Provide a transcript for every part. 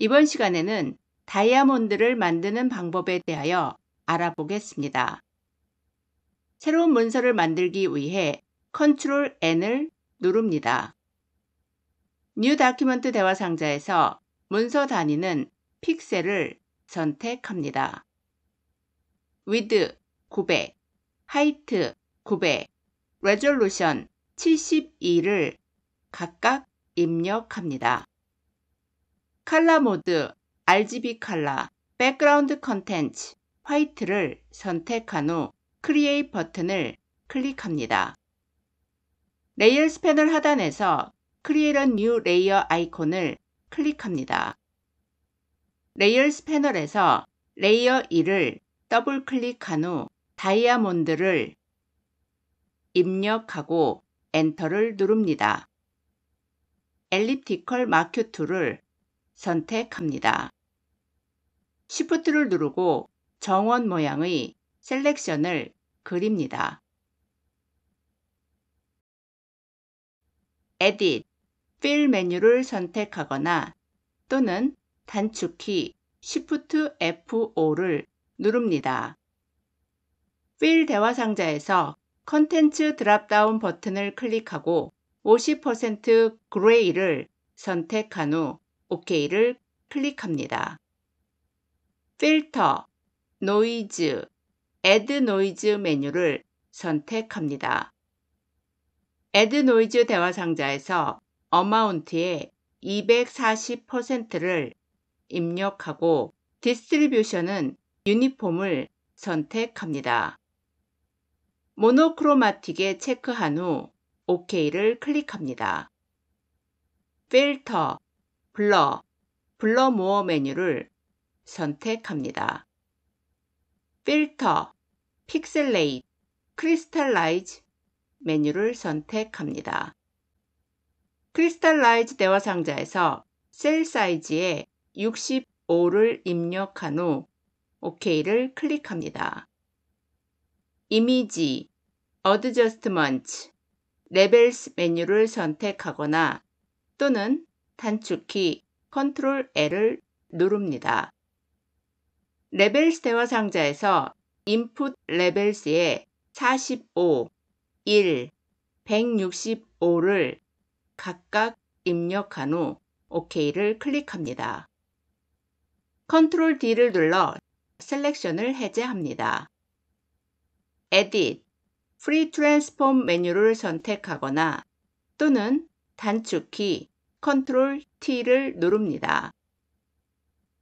이번 시간에는 다이아몬드를 만드는 방법에 대하여 알아보겠습니다. 새로운 문서를 만들기 위해 Ctrl N을 누릅니다. New 뉴 다큐먼트 대화 상자에서 문서 단위는 픽셀을 선택합니다. w i d 위드 900, 하이트 900, Resolution 72를 각각 입력합니다. 칼라 모드, RGB 칼라, 백그라운드 컨텐츠, 화이트를 선택한 후 크리에이 버튼을 클릭합니다. 레이어스 패널 하단에서 Create a New Layer 아이콘을 클릭합니다. 레이어스 패널에서 레이어 1을 더블 클릭한 후 다이아몬드를 입력하고 엔터를 누릅니다. 엘리티컬 마큐 툴을 선택합니다. Shift를 누르고 정원 모양의 셀렉션을 그립니다. Edit, Fill 메뉴를 선택하거나 또는 단축키 Shift F5를 누릅니다. Fill 대화 상자에서 컨텐츠 드랍다운 버튼을 클릭하고 50% 그레이를 선택한 후 OK를 클릭합니다. 필터, 노이즈, a 드 노이즈 메뉴를 선택합니다. a 드 노이즈 대화 상자에서 어마운트의 240%를 입력하고 디스트리뷰션은 유니폼을 선택합니다. 모노크로마틱에 체크한 후 OK를 클릭합니다. 필터, 블러, 블러 모어 메뉴를 선택합니다. 필터, 픽셀레이트, 크리스탈라이즈 메뉴를 선택합니다. 크리스탈라이즈 대화 상자에서 셀 사이즈에 65를 입력한 후 OK를 클릭합니다. 이미지, 어드저스트먼츠, 레벨스 메뉴를 선택하거나 또는 단축키 Ctrl L을 누릅니다. 레벨스 대화 상자에서 Input l 인풋 e l s 에 45, 1, 165를 각각 입력한 후 OK를 클릭합니다. Ctrl D를 눌러 셀렉션을 해제합니다. Edit, Free Transform 메뉴를 선택하거나 또는 단축키 Ctrl T를 누릅니다.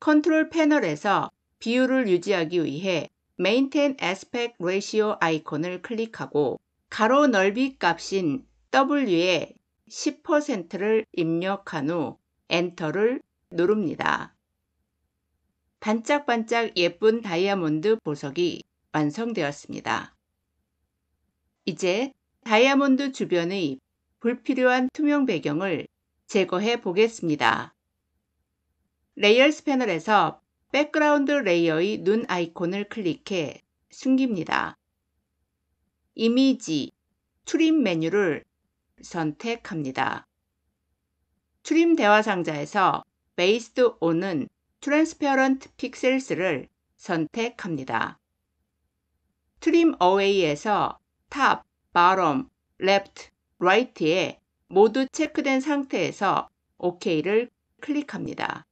컨트롤 패널에서 비율을 유지하기 위해 Maintain Aspect Ratio 아이콘을 클릭하고 가로 넓이 값인 W에 10%를 입력한 후 엔터를 누릅니다. 반짝반짝 예쁜 다이아몬드 보석이 완성되었습니다. 이제 다이아몬드 주변의 불필요한 투명 배경을 제거해 보겠습니다. 레이어스 패널에서 백그라운드 레이어의 눈 아이콘을 클릭해 숨깁니다. 이미지, 트림 메뉴를 선택합니다. 트림 대화 상자에서 Based on은 Transparent Pixels를 선택합니다. 트림 어웨이에서 Top, Bottom, Left, Right에 모두 체크된 상태에서 OK를 클릭합니다.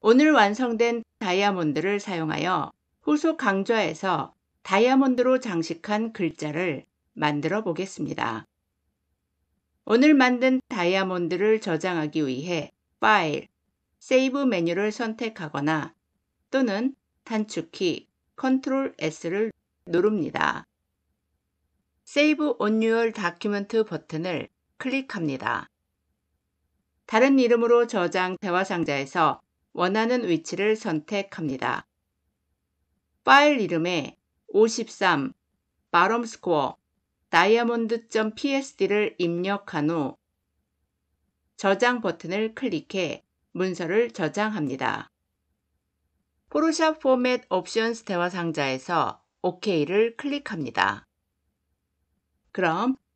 오늘 완성된 다이아몬드를 사용하여 후속 강좌에서 다이아몬드로 장식한 글자를 만들어 보겠습니다. 오늘 만든 다이아몬드를 저장하기 위해 파일, 세이브 메뉴를 선택하거나 또는 단축키 Ctrl S를 누릅니다. 세이브 온유얼 다큐멘트 버튼을 클릭합니다. 다른 이름으로 저장 대화 상자에서 원하는 위치를 선택합니다. 파일 이름에 53 바럼 스코어 다이아몬드.psd를 입력한 후 저장 버튼을 클릭해 문서를 저장합니다. 포르샵 포맷 옵션스 대화 상자에서 OK를 클릭합니다. 그럼